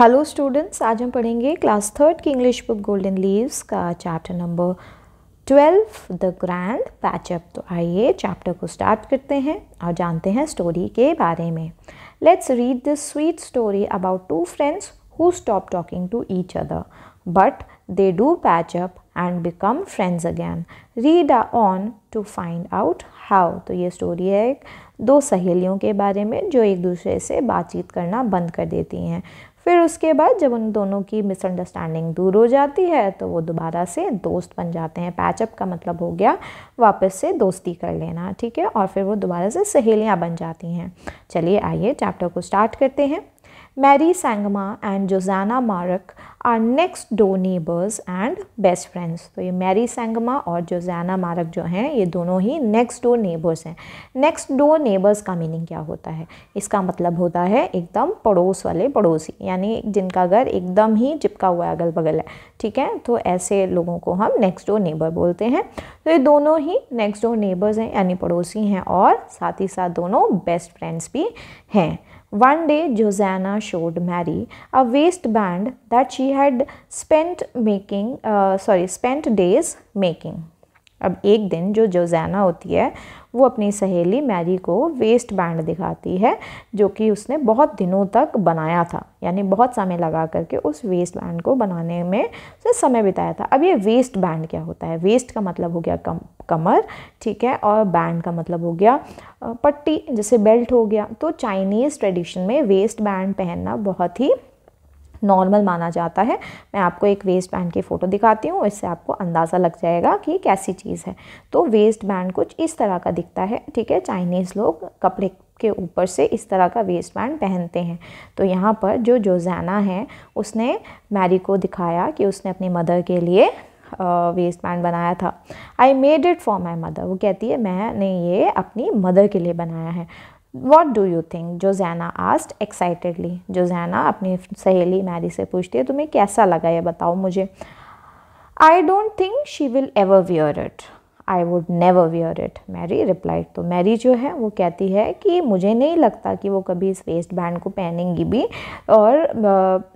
Hello students आज हम पढ़ेंगे क्लास थर्ड की इंग्लिश बुक गोल्डन लीव्स का chapter number twelve the grand patch up तो आइए चैप्टर को स्टार्ट करते हैं और जानते हैं स्टोरी के बारे में let's read this sweet story about two friends who stop talking to each other but they do patch up and become friends again read Read on to find out how तो ये स्टोरी है दो सहेलियों के बारे में जो एक दूसरे से बातचीत करना बंद कर देती हैं फिर उसके बाद जब उन दोनों की मिसअंडरस्टैंडिंग दूर हो जाती है तो वो दोबारा से दोस्त बन जाते हैं पैचअप का मतलब हो गया वापस से दोस्ती कर लेना ठीक है और फिर वो दोबारा से सहेलियाँ बन जाती हैं चलिए आइए चैप्टर को स्टार्ट करते हैं Mary Sangma and Josanna Marek are next door neighbors and best friends. तो ये Mary Sangma और Josanna Marek जो हैं ये दोनों ही next door neighbors हैं Next door neighbors का मीनिंग क्या होता है इसका मतलब होता है एकदम पड़ोस वाले पड़ोसी यानी जिनका घर एकदम ही चिपका हुआ है अगल बगल है ठीक है तो ऐसे लोगों को हम नेक्स्ट door नेबर बोलते हैं तो ये दोनों ही नेक्स्ट door नेबर्स हैं यानी पड़ोसी हैं और साथ ही साथ दोनों बेस्ट फ्रेंड्स भी हैं One day, Josanna showed Mary a waistband that she had spent making, uh, sorry, spent days making. अब एक दिन जो जोजैना होती है वो अपनी सहेली मैरी को वेस्ट बैंड दिखाती है जो कि उसने बहुत दिनों तक बनाया था यानी बहुत समय लगा करके उस वेस्ट बैंड को बनाने में उसने समय बिताया था अब ये वेस्ट बैंड क्या होता है वेस्ट का मतलब हो गया कम कमर ठीक है और बैंड का मतलब हो गया पट्टी जैसे बेल्ट हो गया तो चाइनीज़ ट्रेडिशन में वेस्ट बैंड पहनना बहुत ही नॉर्मल माना जाता है मैं आपको एक वेस्ट बैंड की फ़ोटो दिखाती हूँ इससे आपको अंदाज़ा लग जाएगा कि कैसी चीज़ है तो वेस्ट बैंड कुछ इस तरह का दिखता है ठीक है चाइनीज़ लोग कपड़े के ऊपर से इस तरह का वेस्ट बैंड पहनते हैं तो यहाँ पर जो जोजैना है उसने मैरी को दिखाया कि उसने अपनी मदर के लिए वेस्ट बैंड बनाया था I made it for my mother वो कहती है मैंने ये अपनी मदर के लिए बनाया है what do you think Josena asked excitedly Josena अपनी सहेली मैरी से पूछती है तुम्हें कैसा लगा ये बताओ मुझे I don't think she will ever wear it I would never wear it Mary replied तो मैरी जो है वो कहती है कि मुझे नहीं लगता कि वो कभी इस वेस्ट बैंड को पहनेंगी भी और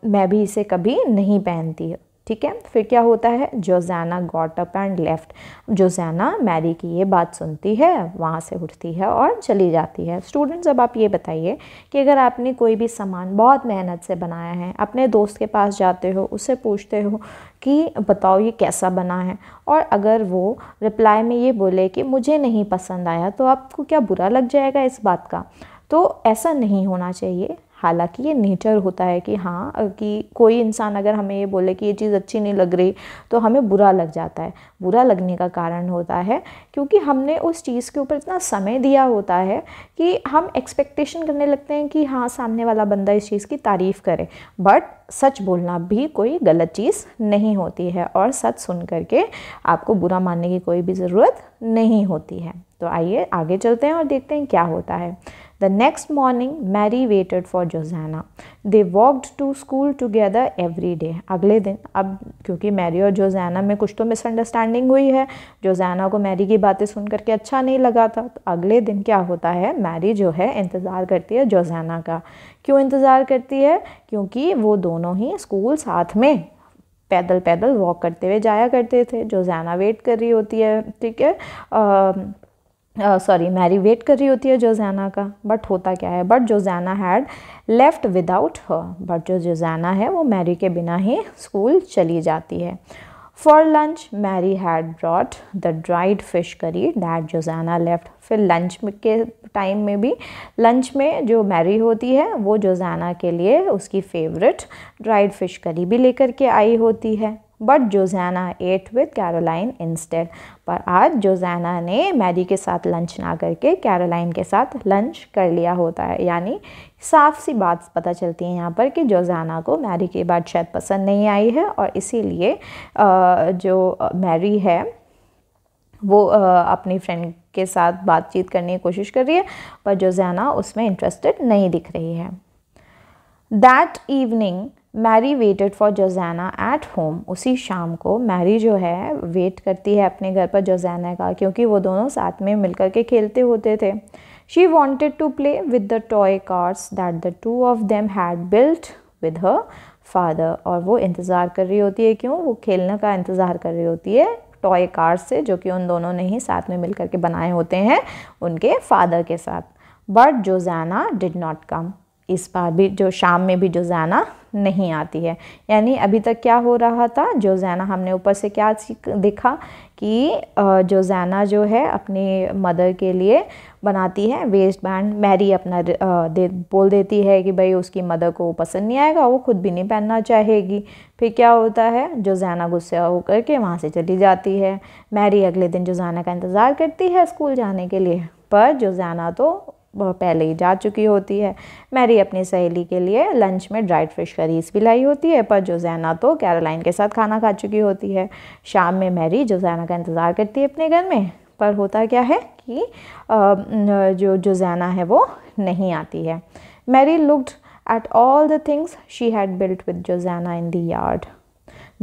मैं भी इसे कभी नहीं पहनती ठीक है फिर क्या होता है Josena got up and left Josena Mary की ये बात सुनती है वहाँ से उठती है और चली जाती है स्टूडेंट्स अब आप ये बताइए कि अगर आपने कोई भी सामान बहुत मेहनत से बनाया है अपने दोस्त के पास जाते हो उससे पूछते हो कि बताओ ये कैसा बना है और अगर वो रिप्लाई में ये बोले कि मुझे नहीं पसंद आया तो आपको क्या बुरा लग जाएगा इस बात का तो ऐसा नहीं होना चाहिए हालांकि ये नेचर होता है कि हाँ कि कोई इंसान अगर हमें ये बोले कि ये चीज़ अच्छी नहीं लग रही तो हमें बुरा लग जाता है बुरा लगने का कारण होता है क्योंकि हमने उस चीज़ के ऊपर इतना समय दिया होता है कि हम एक्सपेक्टेशन करने लगते हैं कि हाँ सामने वाला बंदा इस चीज़ की तारीफ़ करे बट सच बोलना भी कोई गलत चीज़ नहीं होती है और सच सुन करके आपको बुरा मानने की कोई भी ज़रूरत नहीं होती है तो आइए आगे चलते हैं और देखते हैं क्या होता है The next morning, Mary waited for Josanna. They walked to school together every day. अगले दिन अब क्योंकि मैरी और जोजैना में कुछ तो मिसअंडरस्टैंडिंग हुई है जोजैना को मैरी की बातें सुन करके अच्छा नहीं लगा था तो अगले दिन क्या होता है मैरी जो है इंतज़ार करती है जोजैना का क्यों इंतज़ार करती है क्योंकि वो दोनों ही स्कूल साथ में पैदल पैदल वॉक करते हुए जाया करते थे जोजैना वेट कर रही होती है ठीक है सॉरी मैरी वेट कर रही होती है जोजैना का बट होता क्या है but Josena had left without her but जो जोजैना है वो मैरी के बिना ही स्कूल चली जाती है for lunch Mary had brought the dried fish curry that Josena left फिर लंच के टाइम में भी लंच में जो मैरी होती है वो जोजैना के लिए उसकी फेवरेट ड्राइड फिश करी भी लेकर के आई होती है but Josena ate with Caroline instead पर आज जोजैना ने मैरी के साथ लंच ना करके कैरोलाइन के साथ लंच कर लिया होता है यानी साफ सी बात पता चलती है यहाँ पर कि जोजाना को मैरी की बात शायद पसंद नहीं आई है और इसीलिए जो मैरी है वो अपनी फ्रेंड के साथ बातचीत करने की कोशिश कर रही है पर जोजाना उसमें इंटरेस्टेड नहीं दिख रही है that evening Mary waited for Josena at home उसी शाम को मैरी जो है वेट करती है अपने घर पर जोजैना का क्योंकि वो दोनों साथ में मिलकर के खेलते होते थे she wanted to play with the toy cars that the two of them had built with her father और वो इंतज़ार कर रही होती है क्यों वो खेलने का इंतज़ार कर रही होती है टॉय कार्स से जो कि उन दोनों ने ही साथ में मिलकर के बनाए होते हैं उनके फादर के साथ but Josena did not come इस बार भी जो शाम में भी जो जाना नहीं आती है यानी अभी तक क्या हो रहा था जो जोजाना हमने ऊपर से क्या देखा कि जो जैना जो है अपने मदर के लिए बनाती है वेस्ट बैंड मैरी अपना दे बोल देती है कि भाई उसकी मदर को पसंद नहीं आएगा वो खुद भी नहीं पहनना चाहेगी फिर क्या होता है जो जैना गुस्सा होकर के वहाँ से चली जाती है मैरी अगले दिन जोजाना का इंतज़ार करती है स्कूल जाने के लिए पर जो जैना तो पहले ही जा चुकी होती है मैरी अपनी सहेली के लिए लंच में ड्राइड फिश करीस भी लाई होती है पर जोजैना तो कैरोलाइन के साथ खाना खा चुकी होती है शाम में मैरी जोजैना का इंतज़ार करती है अपने घर में पर होता क्या है कि जो जोजैना है वो नहीं आती है Mary looked at all the things she had built with Josena in the yard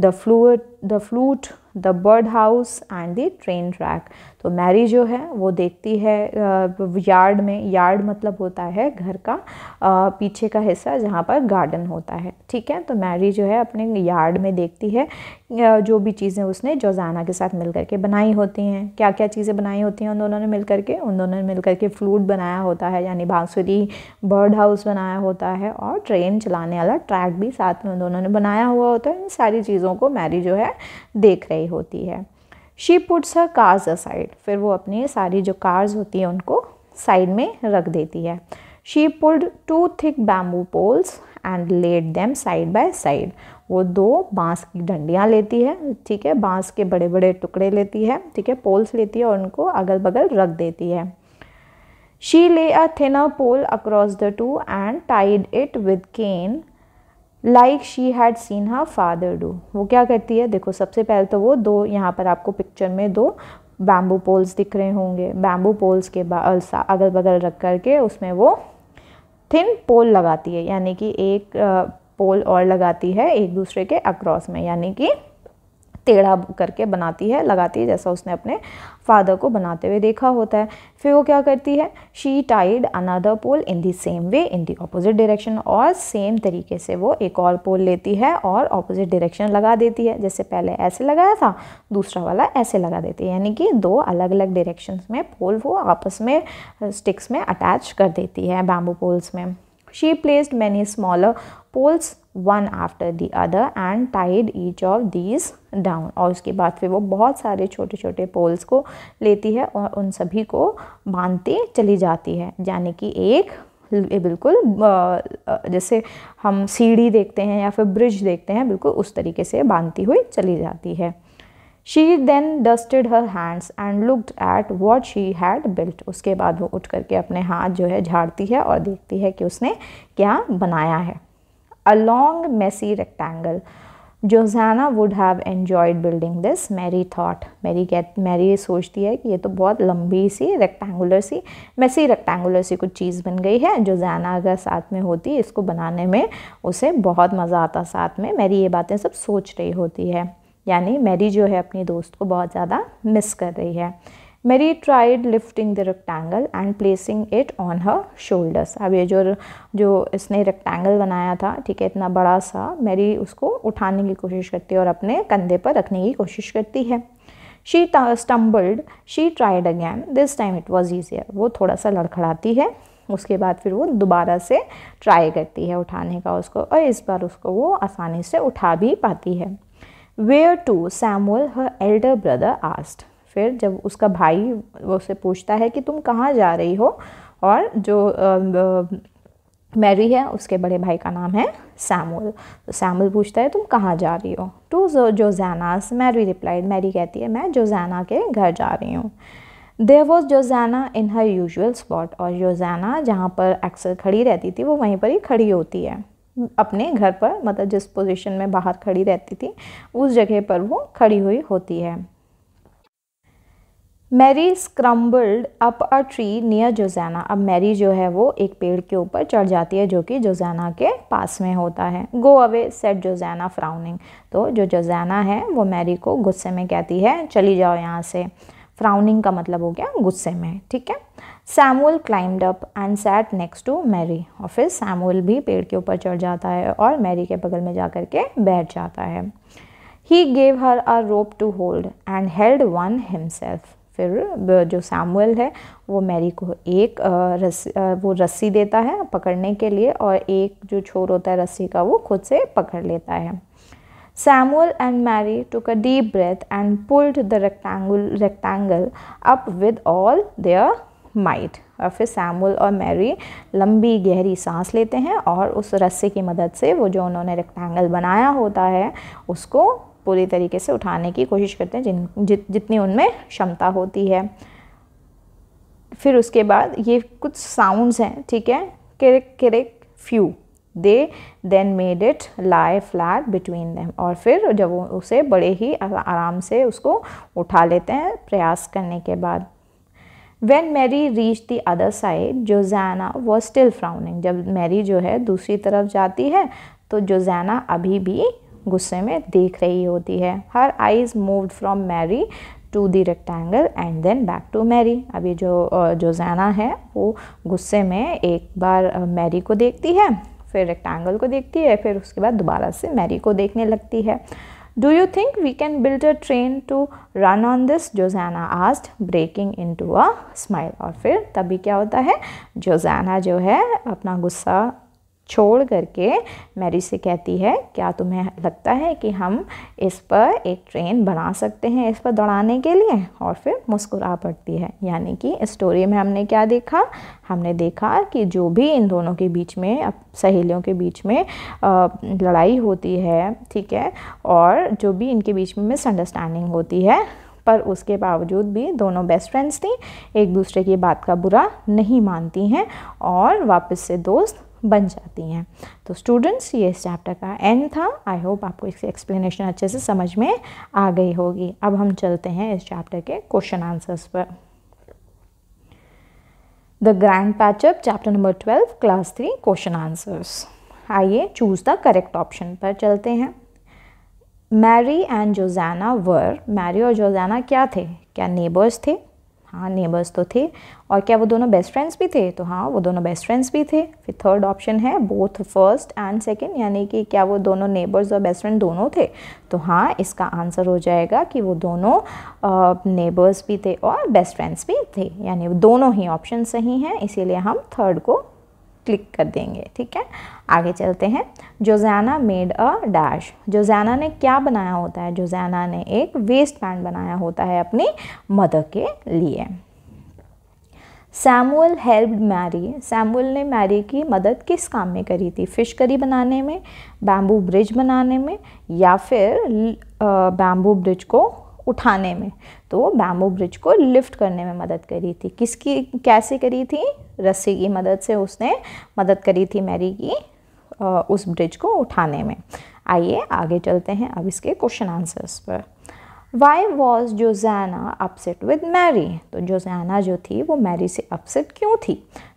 the flu the flute the bird house and the train track तो मैरी जो है वो देखती है यार्ड में यार्ड मतलब होता है घर का पीछे का हिस्सा जहाँ पर गार्डन होता है ठीक है तो मैरी जो है अपने यार्ड में देखती है जो भी चीज़ें उसने जोजाना के साथ मिल के बनाई होती हैं क्या क्या चीज़ें बनाई होती हैं उन दोनों ने मिल के उन दोनों ने मिल के फ्लूट बनाया होता है यानी बांसुरी बर्ड हाउस बनाया होता है और ट्रेन चलाने वाला ट्रैक भी साथ में उन दोनों ने बनाया हुआ होता है इन सारी चीज़ों को मैरी जो है देख रही आई होती है she puts her cars aside फिर वो अपनी सारी जो कार्स होती हैं उनको साइड में रख देती है she pulled two thick bamboo poles and laid them side by side वो दो बांस की डंडियाँ लेती है ठीक है बांस के बड़े बड़े टुकड़े लेती है ठीक है पोल्स लेती है और उनको अगल बगल रख देती है she lay a thinner pole across the two and tied it with cane like she had seen her father do वो क्या करती है देखो सबसे पहले तो वो दो यहाँ पर आपको पिक्चर में दो बैम्बू पोल्स दिख रहे होंगे बैम्बू पोल्स के अगल बगल रख कर के उसमें वो थिन पोल लगाती है यानी कि एक पोल और लगाती है एक दूसरे के अक्रॉस में यानी कि टेढ़ा करके बनाती है लगाती है जैसा उसने अपने फादर को बनाते हुए देखा होता है फिर वो क्या करती है she tied another pole in the same way in the opposite direction और सेम तरीके से वो एक और पोल लेती है और ऑपोजिट डायरेक्शन लगा देती है जैसे पहले ऐसे लगाया था दूसरा वाला ऐसे लगा देती है यानी कि दो अलग अलग डायरेक्शंस में पोल वो आपस में स्टिक्स में अटैच कर देती है बैम्बू पोल्स में She placed many smaller poles one after the other and tied each of these down और उसके बाद फिर वो बहुत सारे छोटे छोटे पोल्स को लेती है और उन सभी को बांधती चली जाती है यानी कि एक बिल्कुल जैसे हम सीढ़ी देखते हैं या फिर ब्रिज देखते हैं बिल्कुल उस तरीके से बांधती हुई चली जाती है she then dusted her hands and looked at what she had built उसके बाद वो उठ करके अपने हाथ जो है झाड़ती है और देखती है कि उसने क्या बनाया है a long messy rectangle Josena would have enjoyed building this Mary thought Mary Mary Mary ये सोचती है कि ये तो बहुत लंबी सी रेक्टेंगुलर सी मैसी रेक्टेंगुलर सी कुछ चीज़ बन गई है जोजाना अगर साथ में होती इसको बनाने में उसे बहुत मज़ा आता साथ में मेरी ये बातें सब सोच रही होती है यानी मैरी जो है अपनी दोस्त को बहुत ज़्यादा मिस कर रही है Mary tried lifting the rectangle and placing it on her shoulders अब ये जो जो इसने रेक्टेंगल बनाया था ठीक है इतना बड़ा सा मैरी उसको उठाने की कोशिश करती है और अपने कंधे पर रखने की कोशिश करती है she stumbled she tried again this time it was easier वो थोड़ा सा लड़खड़ाती है उसके बाद फिर वो दोबारा से ट्राई करती है उठाने का उसको और इस बार उसको वो आसानी से उठा भी पाती है where to Samuel her elder brother asked फिर जब उसका भाई उससे पूछता है कि तुम कहाँ जा रही हो और जो मैरी है उसके बड़े भाई का नाम है सैमुअल तो सैमुअल पूछता है तुम कहाँ जा रही हो टू जो जोजैनास मैरी रिप्लाइड मैरी कहती है मैं जोजैना के घर जा रही हूँ there was Josena in her usual spot और जोजैना जहाँ पर अक्सर खड़ी रहती थी वो वहीं पर ही खड़ी होती है अपने घर पर मतलब जिस पोजीशन में बाहर खड़ी रहती थी उस जगह पर वो खड़ी हुई होती है Mary scrambled up a tree near Josena अब मैरी जो है वो एक पेड़ के ऊपर चढ़ जाती है जो कि जोजैना के पास में होता है go away said Josena frowning तो जो जोजैना है वो मैरी को गुस्से में कहती है चली जाओ यहाँ से फ्राउनिंग का मतलब हो गया गुस्से में ठीक है Samuel climbed up and sat next to Mary और फिर सैमुअल भी पेड़ के ऊपर चढ़ जाता है और मैरी के बगल में जा कर के बैठ जाता है ही gave her a rope to hold and held one himself फिर जो सैमुअल है वो मैरी को एक रस्सी वो रस्सी देता है पकड़ने के लिए और एक जो छोर होता है रस्सी का वो खुद से पकड़ लेता है Samuel and Mary took a deep breath and pulled the rectangle rectangle up with all their might और फिर सैमुअल और मैरी लंबी गहरी सांस लेते हैं और उस रस्से की मदद से वो जो उन्होंने रेक्टेंगल बनाया होता है उसको पूरी तरीके से उठाने की कोशिश करते हैं जिन जित, जितनी उनमें क्षमता होती है फिर उसके बाद ये कुछ साउंड्स हैं ठीक है किरिक किरिक phew they then made it lie flat between them और फिर जब वो उसे बड़े ही आराम से उसको उठा लेते हैं प्रयास करने के बाद When Mary reached the other side, Josanna was still frowning. जब मैरी जो है दूसरी तरफ जाती है तो जोजाना अभी भी गुस्से में देख रही होती है her eyes moved from Mary to the rectangle and then back to Mary अभी जो जोजाना है वो गुस्से में एक बार मैरी को देखती है फिर रेक्टेंगल को देखती है फिर उसके बाद दोबारा से मैरी को देखने लगती है Do you think we can build a train to run on this? Josanna asked, breaking into a smile. और फिर तभी क्या होता है जोजाना जो है अपना गुस्सा छोड़ करके मैरी से कहती है क्या तुम्हें लगता है कि हम इस पर एक ट्रेन बना सकते हैं इस पर दौड़ाने के लिए और फिर मुस्कुरा पड़ती है यानी कि स्टोरी में हमने क्या देखा हमने देखा कि जो भी इन दोनों के बीच में अब सहेलियों के बीच में लड़ाई होती है ठीक है और जो भी इनके बीच में मिसअंडरस्टैंडिंग होती है पर उसके बावजूद भी दोनों बेस्ट फ्रेंड्स थी एक दूसरे की बात का बुरा नहीं मानती हैं और वापस से दोस्त बन जाती हैं तो स्टूडेंट्स ये इस चैप्टर का एंड था आई होप आपको इसकी एक्सप्लेनेशन अच्छे से समझ में आ गई होगी अब हम चलते हैं इस चैप्टर के क्वेश्चन आंसर्स पर the grand patch up chapter number twelve class three question answers आइए चूज़ द करेक्ट ऑप्शन पर चलते हैं Mary and Jozana were Mary और जोजाना क्या थे क्या नेबर्स थे हाँ नेबर्स तो थे और क्या वो दोनों बेस्ट फ्रेंड्स भी थे तो हाँ वो दोनों बेस्ट फ्रेंड्स भी थे फिर थर्ड ऑप्शन है बोथ फर्स्ट एंड सेकेंड यानी कि क्या वो दोनों नेबर्स और बेस्ट फ्रेंड दोनों थे तो हाँ इसका आंसर हो जाएगा कि वो दोनों नेबर्स भी थे और बेस्ट फ्रेंड्स भी थे यानी दोनों ही ऑप्शन सही हैं इसीलिए हम थर्ड को क्लिक कर देंगे ठीक है आगे चलते हैं जोजैना मेड अ डैश जोजैना ने क्या बनाया होता है जोजैना ने एक वेस्ट बैंड बनाया होता है अपनी मदर के लिए सैमुअल हेल्प मैरी सैमुअल ने मैरी की मदद किस काम में करी थी फ़िश करी बनाने में बैम्बू ब्रिज बनाने में या फिर बैम्बू ब्रिज को उठाने में तो वो बैम्बू ब्रिज को लिफ्ट करने में मदद करी थी किसकी कैसे करी थी रस्सी की मदद से उसने मदद करी थी मैरी की उस ब्रिज को उठाने में आइए आगे चलते हैं अब इसके क्वेश्चन आंसर्स पर why was Jozana upset with Mary तो जोजैना जो थी वो मैरी से अपसेट क्यों थी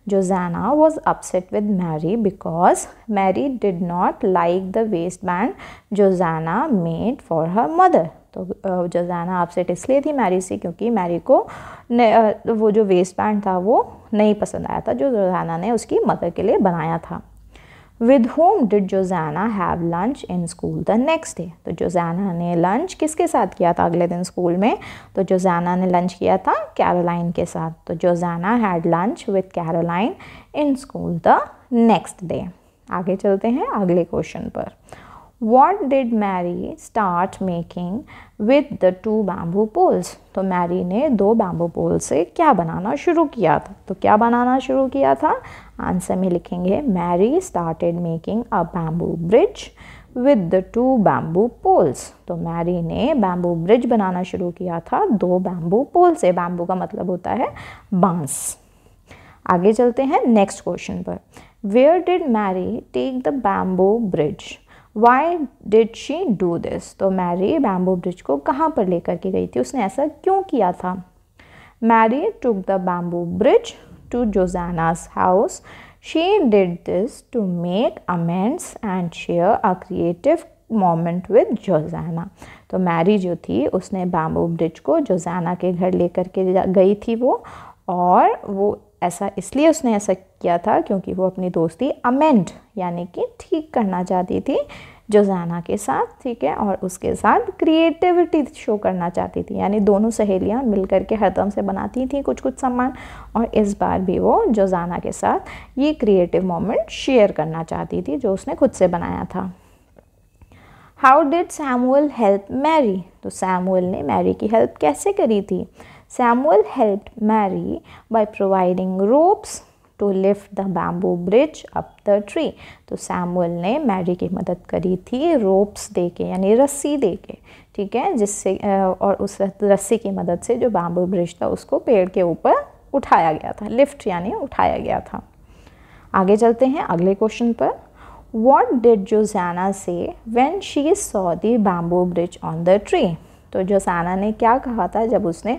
Jozana was upset with Mary because Mary did not like the waist band Jozana made for her mother तो जजाना आपसेट इसलिए थी मैरी से क्योंकि मैरी को वो जो वेस्ट पैंट था वो नहीं पसंद आया था जो जजाना ने उसकी मदर के लिए बनाया था with whom did Jozana have lunch in school the next day तो जोजैना ने लंच किसके साथ किया था अगले दिन स्कूल में तो जोजैना ने लंच किया था कैरोलाइन के साथ तो Jozana had lunch with Caroline in school the next day आगे चलते हैं अगले क्वेश्चन पर what did Mary start making with the two bamboo poles तो मैरी ने दो बैम्बू पोल से क्या बनाना शुरू किया था तो क्या बनाना शुरू किया था आंसर में लिखेंगे Mary started making a bamboo bridge with the two bamboo poles तो मैरी ने बैम्बू ब्रिज बनाना शुरू किया था दो बैम्बू पोल से बैम्बू का मतलब होता है बांस आगे चलते हैं नेक्स्ट क्वेश्चन पर where did Mary take the bamboo bridge why did she do this तो मैरी बैम्बू ब्रिज को कहाँ पर लेकर के गई थी उसने ऐसा क्यों किया था Mary took the bamboo bridge to Jozana's house she did this to make amends and share a creative moment with Jozana तो मैरी जो थी उसने बैम्बू ब्रिज को जोजाना के घर लेकर के गई थी वो और वो ऐसा इसलिए उसने ऐसा किया था क्योंकि वो अपनी दोस्ती अमेंड यानी कि ठीक करना चाहती थी जोजाना के साथ ठीक है और उसके साथ क्रिएटिविटी शो करना चाहती थी यानी दोनों सहेलियां मिल के हरदम से बनाती थी कुछ कुछ सामान और इस बार भी वो जोजाना के साथ ये क्रिएटिव मोमेंट शेयर करना चाहती थी जो उसने खुद से बनाया था how did Samuel help Mary तो सैमुअल ने मैरी की हेल्प कैसे करी थी Samuel helped Mary by providing ropes to lift the bamboo bridge up the tree तो Samuel ने मैरी की मदद करी थी रोप्स दे के यानी रस्सी दे के ठीक है जिससे और उस रस्सी की मदद से जो बैम्बू ब्रिज था उसको पेड़ के ऊपर उठाया गया था लिफ्ट यानी उठाया गया था आगे चलते हैं अगले क्वेश्चन पर what did Jozana say when she saw the bamboo bridge on the tree तो जोसाना ने क्या कहा था जब उसने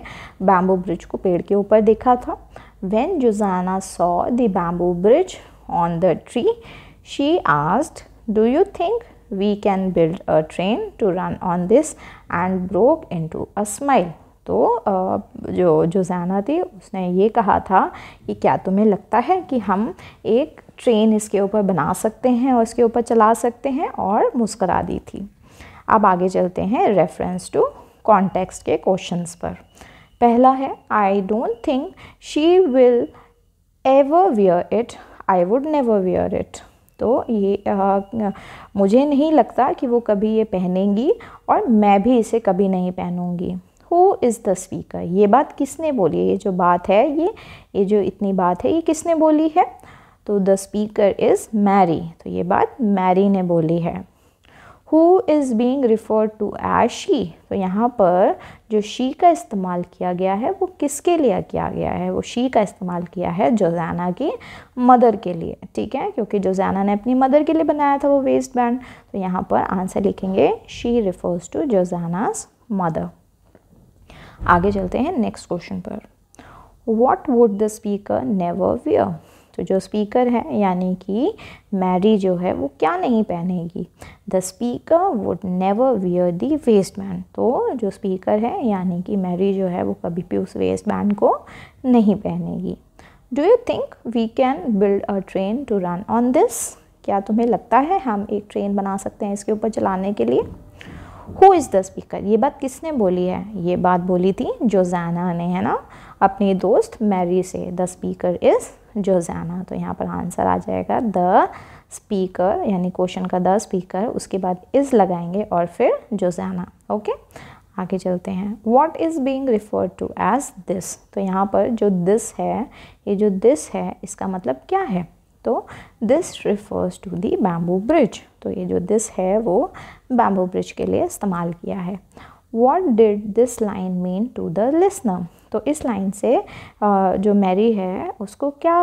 बैम्बू ब्रिज को पेड़ के ऊपर देखा था when Josana saw the bamboo bridge on the tree she asked do you think we can build a train to run on this and broke into a smile तो जो जोसाना थी उसने ये कहा था कि क्या तुम्हें लगता है कि हम एक ट्रेन इसके ऊपर बना सकते हैं और इसके ऊपर चला सकते हैं और मुस्करा दी थी अब आगे चलते हैं रेफरेंस टू कॉन्टेक्स्ट के क्वेश्चंस पर पहला है I don't think she will ever wear it I would never wear it तो ये आ, मुझे नहीं लगता कि वो कभी ये पहनेंगी और मैं भी इसे कभी नहीं पहनूंगी हु इज़ द स्पीकर ये बात किसने बोली ये जो बात है ये ये जो इतनी बात है ये किसने बोली है तो द स्पीकर इज़ मैरी तो ये बात मैरी ने बोली है who is being referred to as she तो यहाँ पर जो शी का इस्तेमाल किया गया है वो किसके लिए किया गया है वो शी का इस्तेमाल किया है जोजाना की मदर के लिए ठीक है क्योंकि जोजाना ने अपनी मदर के लिए बनाया था वो वेस्ट बैंड तो यहाँ पर आंसर लिखेंगे she refers to Jozana's mother आगे चलते हैं नेक्स्ट क्वेश्चन पर what would the speaker never wear तो जो स्पीकर है यानी कि मैरी जो है वो क्या नहीं पहनेगी the speaker would never wear the waist band तो जो स्पीकर है यानी कि मैरी जो है वो कभी भी उस वेस्ट बैंड को नहीं पहनेगी do you think we can build a train to run on this क्या तुम्हें लगता है हम एक ट्रेन बना सकते हैं इसके ऊपर चलाने के लिए हु इज़ द स्पीकर ये बात किसने बोली है ये बात बोली थी जो जोजाना ने है ना अपने दोस्त मैरी से द स्पीकर इज़ जोजाना तो यहाँ पर आंसर आ जाएगा द स्पीकर यानी क्वेश्चन का द स्पीकर उसके बाद इज़ लगाएंगे और फिर जोजाना ओके आगे चलते हैं what is being referred to as this तो यहाँ पर जो दिस है ये जो दिस है इसका मतलब क्या है तो this refers to the bamboo bridge तो ये जो दिस है वो बैम्बू ब्रिज के लिए इस्तेमाल किया है what did this line mean to the listener तो इस लाइन से जो मैरी है उसको क्या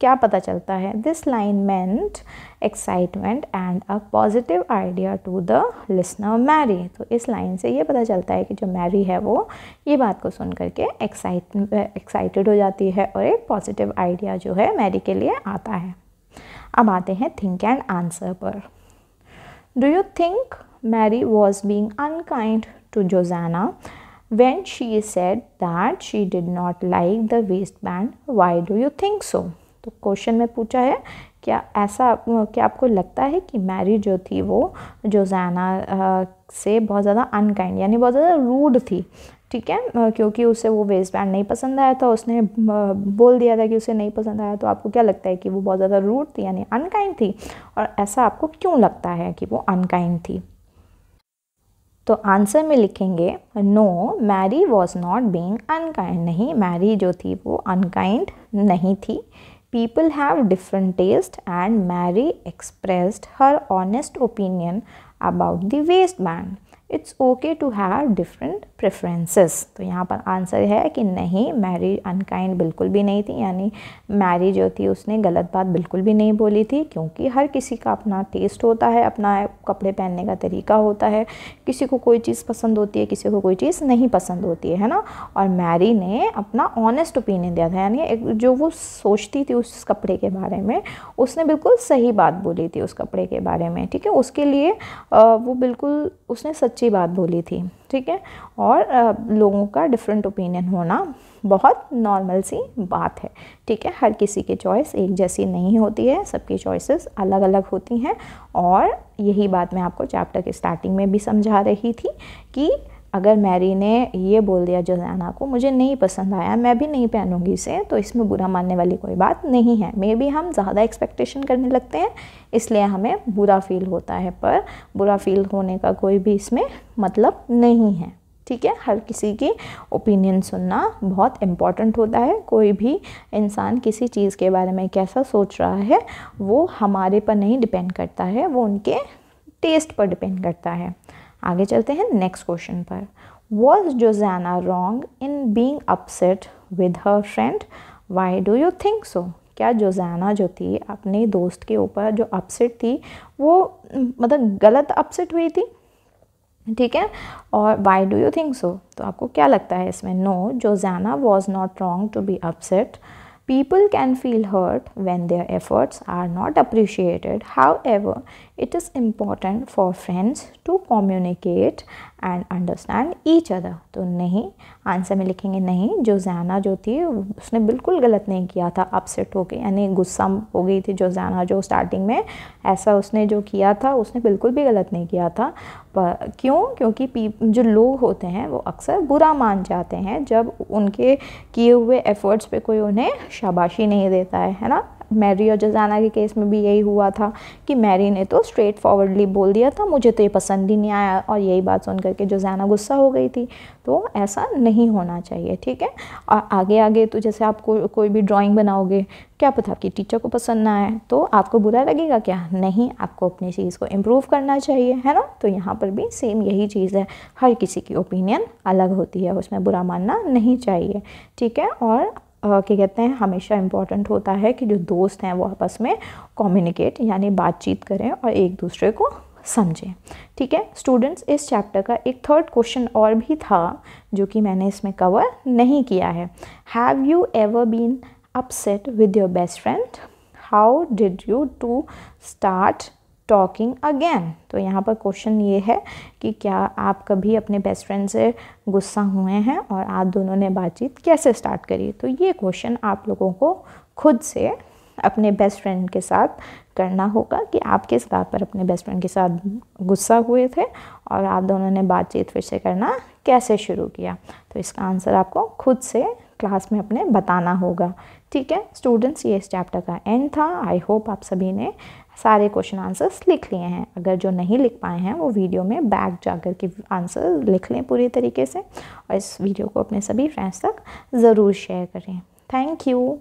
क्या पता चलता है this line meant excitement and a positive idea to the listener Mary तो इस लाइन से ये पता चलता है कि जो मैरी है वो ये बात को सुन करके एक्साइट एक्साइटेड हो जाती है और एक पॉजिटिव आइडिया जो है मैरी के लिए आता है अब आते हैं थिंक एंड आंसर पर do you think Mary was being unkind to Jozana when she said that she did not like the waistband why do you think so तो क्वेश्चन में पूछा है क्या ऐसा क्या आपको लगता है कि मैरी जो थी वो जैना से बहुत ज़्यादा अनकाइंड यानी बहुत ज़्यादा रूड थी ठीक है क्योंकि उसे वो वेस्ट बैंड नहीं पसंद आया था उसने बोल दिया था कि उसे नहीं पसंद आया तो आपको क्या लगता है कि वो बहुत ज़्यादा रूड थी यानी अनकाइंड थी और ऐसा आपको क्यों लगता है कि वो अनकाइंड थी तो आंसर में लिखेंगे no Mary was not being unkind नहीं मैरी जो थी वो अनकाइंड नहीं थी people have different taste and Mary expressed her honest opinion about the waist band it's okay to have different preferences तो यहाँ पर आंसर है कि नहीं मैरी अनकाइंड बिल्कुल भी नहीं थी यानी मैरी जो थी उसने गलत बात बिल्कुल भी नहीं बोली थी क्योंकि हर किसी का अपना टेस्ट होता है अपना कपड़े पहनने का तरीका होता है किसी को कोई चीज़ पसंद होती है किसी को कोई चीज़ नहीं पसंद होती है है ना और मैरी ने अपना ऑनेस्ट ओपिनियन दिया था यानी जो वो सोचती थी उस कपड़े के बारे में उसने बिल्कुल सही बात बोली थी उस कपड़े के बारे में ठीक है उसके लिए वो बिल्कुल उसने सच सच्ची बात बोली थी ठीक है और लोगों का डिफरेंट ओपिनियन होना बहुत नॉर्मल सी बात है ठीक है हर किसी की चॉइस एक जैसी नहीं होती है सबकी चॉइसेस अलग अलग होती हैं और यही बात मैं आपको चैप्टर के स्टार्टिंग में भी समझा रही थी कि अगर मैरी ने ये बोल दिया जोजाना को मुझे नहीं पसंद आया मैं भी नहीं पहनूंगी इसे तो इसमें बुरा मानने वाली कोई बात नहीं है मे बी हम ज़्यादा एक्सपेक्टेशन करने लगते हैं इसलिए हमें बुरा फील होता है पर बुरा फील होने का कोई भी इसमें मतलब नहीं है ठीक है हर किसी की ओपिनियन सुनना बहुत इम्पॉर्टेंट होता है कोई भी इंसान किसी चीज़ के बारे में कैसा सोच रहा है वो हमारे पर नहीं डिपेंड करता है वो उनके टेस्ट पर डिपेंड करता है आगे चलते हैं नेक्स्ट क्वेश्चन पर was Jozana wrong in being upset with her friend why do you think so क्या जोजैना जो थी अपने दोस्त के ऊपर जो अपसेट थी वो मतलब गलत अपसेट हुई थी ठीक है और why do you think so तो आपको क्या लगता है इसमें no Jozana was not wrong to be upset People can feel hurt when their efforts are not appreciated. However, it is important for friends to communicate and understand each other तो नहीं answer में लिखेंगे नहीं जो जैना जो थी उसने बिल्कुल गलत नहीं किया था अपसेट हो गई यानी गुस्सा हो गई थी जो जैना जो स्टार्टिंग में ऐसा उसने जो किया था उसने बिल्कुल भी गलत नहीं किया था पर क्यों क्योंकि जो लोग होते हैं वो अक्सर बुरा मान जाते हैं जब उनके किए हुए एफ़र्ट्स पे कोई उन्हें शाबाशी नहीं देता है है ना मैरी और जजाना के केस में भी यही हुआ था कि मैरी ने तो स्ट्रेट फॉरवर्डली बोल दिया था मुझे तो ये पसंद ही नहीं आया और यही बात सुन करके जजाना गुस्सा हो गई थी तो ऐसा नहीं होना चाहिए ठीक है और आगे आगे तो जैसे आप को, कोई भी ड्राइंग बनाओगे क्या पता आपकी टीचर को पसंद ना आए तो आपको बुरा लगेगा क्या नहीं आपको अपनी चीज़ को इम्प्रूव करना चाहिए है ना तो यहाँ पर भी सेम यही चीज़ है हर किसी की ओपिनियन अलग होती है उसमें बुरा मानना नहीं चाहिए ठीक है और क्या कहते हैं हमेशा इम्पॉर्टेंट होता है कि जो दोस्त हैं वो आपस में कम्युनिकेट यानी बातचीत करें और एक दूसरे को समझें ठीक है स्टूडेंट्स इस चैप्टर का एक थर्ड क्वेश्चन और भी था जो कि मैंने इसमें कवर नहीं किया है have you ever been upset with your best friend how did you two start talking again तो यहाँ पर क्वेश्चन ये है कि क्या आप कभी अपने बेस्ट फ्रेंड से गुस्सा हुए हैं और आप दोनों ने बातचीत कैसे स्टार्ट करी तो ये क्वेश्चन आप लोगों को खुद से अपने बेस्ट फ्रेंड के साथ करना होगा कि आप किस बात पर अपने बेस्ट फ्रेंड के साथ गुस्सा हुए थे और आप दोनों ने बातचीत फिर से करना कैसे शुरू किया तो इसका आंसर आपको खुद से क्लास में अपने बताना होगा ठीक है स्टूडेंट्स ये इस चैप्टर का एंड था आई होप आप सभी ने सारे क्वेश्चन आंसर्स लिख लिए हैं अगर जो नहीं लिख पाए हैं वो वीडियो में बैक जा कर के आंसर लिख लें पूरी तरीके से और इस वीडियो को अपने सभी फ्रेंड्स तक ज़रूर शेयर करें थैंक यू